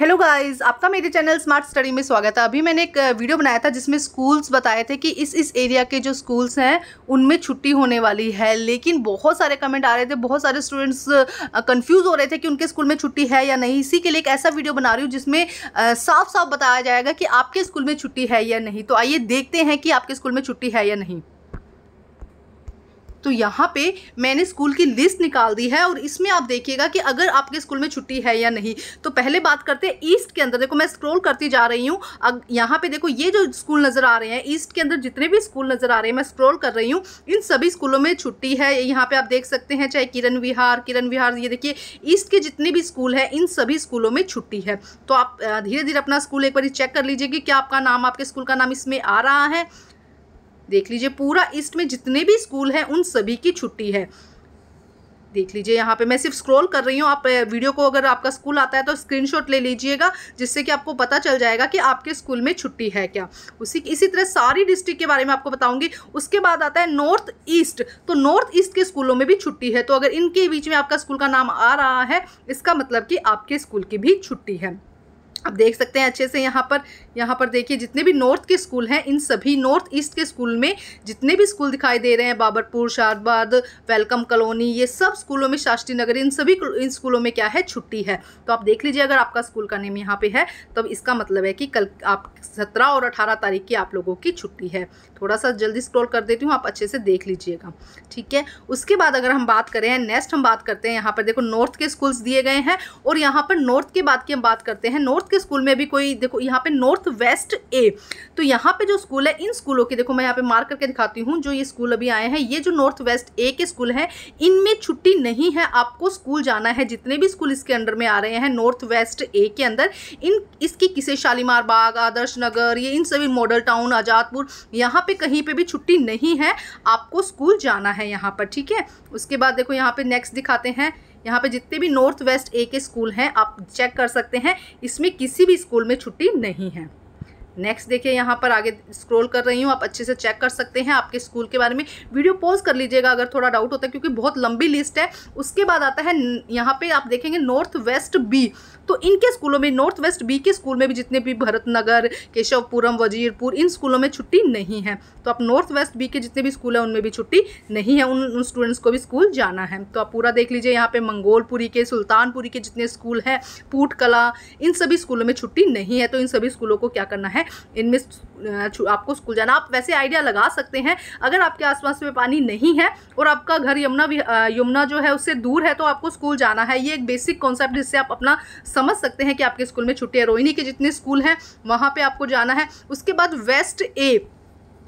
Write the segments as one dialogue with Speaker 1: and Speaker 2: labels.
Speaker 1: hello guys आपका मेरे channel smart study में स्वागत है अभी मैंने एक वीडियो बनाया था जिसमें स्कूल्स बताए थे कि इस इस एरिया के जो स्कूल्स हैं उनमें छुट्टी होने वाली है लेकिन बहुत सारे कमेंट आ रहे थे बहुत सारे स्टूडेंट्स कंफ्यूज हो रहे थे कि उनके स्कूल में छुट्टी है या नहीं इसी के लिए एक ऐसा वीडियो बना रही हूँ जिसमें साफ साफ बताया जाएगा कि आपके स्कूल में छुट्टी है या नहीं तो आइए देखते हैं कि आपके स्कूल में छुट्टी है या नहीं तो यहाँ पे मैंने स्कूल की लिस्ट निकाल दी है और इसमें आप देखिएगा कि अगर आपके स्कूल में छुट्टी है या नहीं तो पहले बात करते हैं ईस्ट के अंदर देखो मैं स्क्रॉल करती जा रही हूँ यहाँ पे देखो ये जो स्कूल नज़र आ रहे हैं ईस्ट के अंदर जितने भी स्कूल नज़र आ रहे हैं मैं स्क्रॉल कर रही हूँ इन सभी स्कूलों में छुट्टी है यहाँ पर आप देख सकते हैं चाहे किरण विहार किरण विहार ये देखिए ईस्ट के जितने भी स्कूल हैं इन सभी स्कूलों में छुट्टी है तो आप धीरे धीरे अपना स्कूल एक बार चेक कर लीजिए कि क्या आपका नाम आपके स्कूल का नाम इसमें आ रहा है देख लीजिए पूरा ईस्ट में जितने भी स्कूल हैं उन सभी की छुट्टी है देख लीजिए यहाँ पे मैं सिर्फ स्क्रॉल कर रही हूँ आप वीडियो को अगर आपका स्कूल आता है तो स्क्रीनशॉट ले लीजिएगा जिससे कि आपको पता चल जाएगा कि आपके स्कूल में छुट्टी है क्या उसी इसी तरह सारी डिस्ट्रिक्ट के बारे में आपको बताऊंगी उसके बाद आता है नॉर्थ ईस्ट तो नॉर्थ ईस्ट के स्कूलों में भी छुट्टी है तो अगर इनके बीच में आपका स्कूल का नाम आ रहा है इसका मतलब कि आपके स्कूल की भी छुट्टी है आप देख सकते हैं अच्छे से यहाँ पर यहाँ पर देखिए जितने भी नॉर्थ के स्कूल हैं इन सभी नॉर्थ ईस्ट के स्कूल में जितने भी स्कूल दिखाई दे रहे हैं बाबरपुर शारबाद वेलकम कॉलोनी ये सब स्कूलों में शास्त्री नगर इन सभी इन स्कूलों में क्या है छुट्टी है तो आप देख लीजिए अगर आपका स्कूल का नेम यहाँ पे है तब तो इसका मतलब है कि कल आप सत्रह और अठारह तारीख की आप लोगों की छुट्टी है थोड़ा सा जल्दी स्क्रॉल कर देती हूँ आप अच्छे से देख लीजिएगा ठीक है उसके बाद अगर हम बात करें नेक्स्ट हम बात करते हैं यहाँ पर देखो नॉर्थ के स्कूल्स दिए गए हैं और यहाँ पर नॉर्थ के बाद की हम बात करते हैं नॉर्थ नॉर्थ के स्कूल में भी कोई देखो यहाँ पे नॉर्थ वेस्ट ए तो यहाँ पे जो स्कूल है इन स्कूलों के देखो मैं यहाँ पे मार्क करके दिखाती हूँ जो ये स्कूल अभी आए हैं ये जो नॉर्थ वेस्ट ए के स्कूल हैं इनमें छुट्टी नहीं है आपको स्कूल जाना है जितने भी स्कूल इसके अंडर में आ रहे हैं नॉर्थ वेस्ट ए के अंदर इन इसकी किसे शालीमार बाग आदर्श नगर ये इन सभी मॉडल टाउन आजादपुर यहाँ पे कहीं पर भी छुट्टी नहीं है आपको स्कूल जाना है यहाँ पर ठीक है उसके बाद देखो यहाँ पे नेक्स्ट दिखाते हैं यहाँ पे जितने भी नॉर्थ वेस्ट ए के स्कूल हैं आप चेक कर सकते हैं इसमें किसी भी स्कूल में छुट्टी नहीं है नेक्स्ट देखिए यहाँ पर आगे स्क्रॉल कर रही हूँ आप अच्छे से चेक कर सकते हैं आपके स्कूल के बारे में वीडियो पॉज कर लीजिएगा अगर थोड़ा डाउट होता है क्योंकि बहुत लंबी लिस्ट है उसके बाद आता है यहाँ पे आप देखेंगे नॉर्थ वेस्ट बी तो इनके स्कूलों में नॉर्थ वेस्ट बी के स्कूल में भी जितने भी भरत नगर केशवपुरम वजीरपुर इन स्कूलों में छुट्टी नहीं है तो आप नॉर्थ वेस्ट बी के जितने भी स्कूल हैं उनमें भी छुट्टी नहीं है उन उन स्टूडेंट्स को भी स्कूल जाना है तो आप पूरा देख लीजिए यहाँ पे मंगोलपुरी के सुल्तानपुरी के जितने स्कूल हैं पूट कला इन सभी स्कूलों में छुट्टी नहीं है तो इन सभी स्कूलों को क्या करना है इनमें आपको स्कूल जाना आप वैसे आइडिया लगा सकते हैं अगर आपके आसपास में पानी नहीं है और आपका घर यमुना भी यमुना जो है उससे दूर है तो आपको स्कूल जाना है ये एक बेसिक कॉन्सेप्ट जिससे आप अपना समझ सकते हैं कि आपके स्कूल में छुट्टियाँ रोहिणी के जितने स्कूल हैं वहाँ पर आपको जाना है उसके बाद वेस्ट ए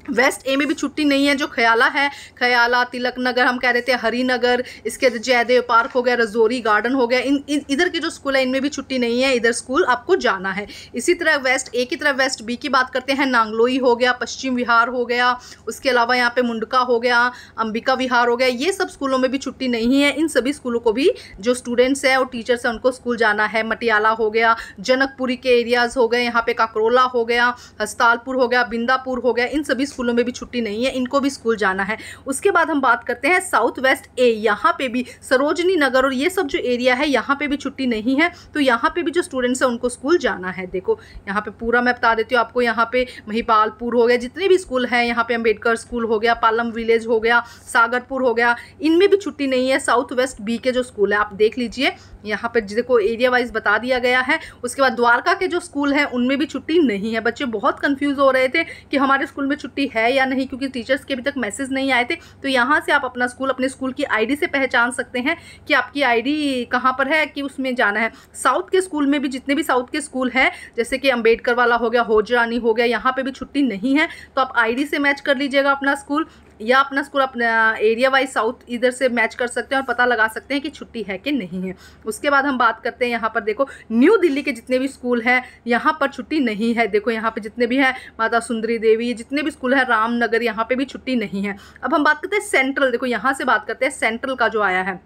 Speaker 1: वेस्ट ए में भी छुट्टी नहीं है जो ख्याला है ख्याला तिलक नगर हम कह रहे थे हरिनगर इसके जयदेव पार्क हो गया रजौरी गार्डन हो गया इन, इन इधर के जो स्कूल है इनमें भी छुट्टी नहीं है इधर स्कूल आपको जाना है इसी तरह वेस्ट ए की तरह वेस्ट बी की बात करते हैं नांगलोई हो गया पश्चिम विहार हो गया उसके अलावा यहाँ पे मुंडका हो गया अंबिका विहार हो गया ये सब स्कूलों में भी छुट्टी नहीं है इन सभी स्कूलों को भी जो स्टूडेंट्स हैं और टीचर्स हैं उनको स्कूल जाना है मटियाला हो गया जनकपुरी के एरियाज़ हो गए यहाँ पे काकरोला हो गया हस्तालपुर हो गया बिंदापुर हो गया इन सभी स्कूलों में भी छुट्टी नहीं है इनको भी स्कूल जाना है उसके बाद हम बात करते हैं साउथ वेस्ट ए यहाँ पे भी सरोजनी नगर और ये सब जो एरिया है यहाँ पे भी छुट्टी नहीं है तो यहाँ पे भी जो स्टूडेंट्स हैं उनको स्कूल जाना है देखो यहाँ पे पूरा मैं बता देती हूँ आपको यहाँ पे महिपालपुर हो गया जितने भी स्कूल हैं यहाँ पे अम्बेडकर स्कूल हो गया पालम विलेज हो गया सागरपुर हो गया इनमें भी छुट्टी नहीं है साउथ वेस्ट बी के जो स्कूल है आप देख लीजिए यहाँ पर देखो एरिया वाइज बता दिया गया है उसके बाद द्वारका के जो स्कूल हैं उनमें भी छुट्टी नहीं है बच्चे बहुत कन्फ्यूज़ हो रहे थे कि हमारे स्कूल में छुट्टी वैकेंसी है या नहीं क्योंकि टीचर्स के अभी तक मैसेज नहीं आए थे तो यहाँ से आप अपना स्कूल अपने स्कूल की आईडी से पहचान सकते हैं कि आपकी आईडी कहाँ पर है कि उसमें जाना है साउथ के स्कूल में भी जितने भी साउथ के स्कूल हैं जैसे कि अम्बेडकर वाला हो गया होजरानी हो गया यहाँ पर भी छुट्टी नहीं है तो आप आई से मैच कर लीजिएगा अपना स्कूल या अपना स्कूल अपना एरिया वाइज साउथ इधर से मैच कर सकते हैं और पता लगा सकते हैं कि छुट्टी है कि नहीं है उसके बाद हम बात करते हैं यहाँ पर देखो न्यू दिल्ली के जितने भी स्कूल हैं यहाँ पर छुट्टी नहीं है देखो यहाँ पर जितने भी हैं माता सुंदरी देवी जितने भी स्कूल हैं रामनगर यहाँ पर भी छुट्टी नहीं है अब हम बात करते हैं सेंट्रल देखो यहाँ से बात करते हैं सेंट्रल का जो आया है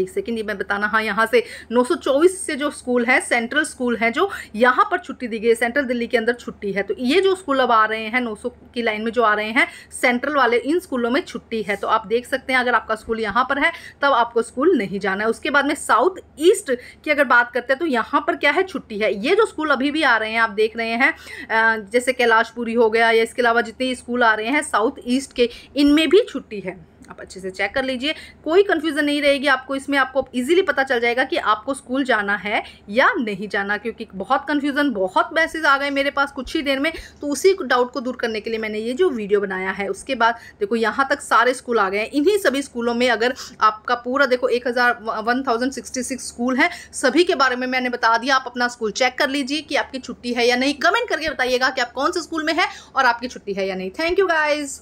Speaker 1: एक सेकेंड ये मैं बताना हाँ यहाँ से 924 से जो स्कूल है सेंट्रल स्कूल है जो यहाँ पर छुट्टी दी गई है सेंट्रल दिल्ली के अंदर छुट्टी है तो ये जो स्कूल अब आ रहे हैं 900 की लाइन में जो आ रहे हैं सेंट्रल वाले इन स्कूलों में छुट्टी है तो आप देख सकते हैं अगर आपका स्कूल यहाँ पर है तब आपको स्कूल नहीं जाना है उसके बाद में साउथ ईस्ट की अगर बात करते हैं तो यहाँ पर क्या है छुट्टी है ये जो स्कूल अभी भी आ रहे हैं आप देख रहे हैं जैसे कैलाशपुरी हो गया या इसके अलावा जितने स्कूल आ रहे हैं साउथ ईस्ट के इनमें भी छुट्टी है आप अच्छे से चेक कर लीजिए कोई कन्फ्यूज़न नहीं रहेगी आपको इसमें आपको इजीली पता चल जाएगा कि आपको स्कूल जाना है या नहीं जाना क्योंकि बहुत कन्फ्यूज़न बहुत मैसेज आ गए मेरे पास कुछ ही देर में तो उसी डाउट को दूर करने के लिए मैंने ये जो वीडियो बनाया है उसके बाद देखो यहाँ तक सारे स्कूल आ गए हैं इन्हीं सभी स्कूलों में अगर आपका पूरा देखो एक हज़ार स्कूल है सभी के बारे में मैंने बता दिया आप अपना स्कूल चेक कर लीजिए कि आपकी छुट्टी है या नहीं कमेंट करके बताइएगा कि आप कौन से स्कूल में है और आपकी छुट्टी है या नहीं थैंक यू गाइज़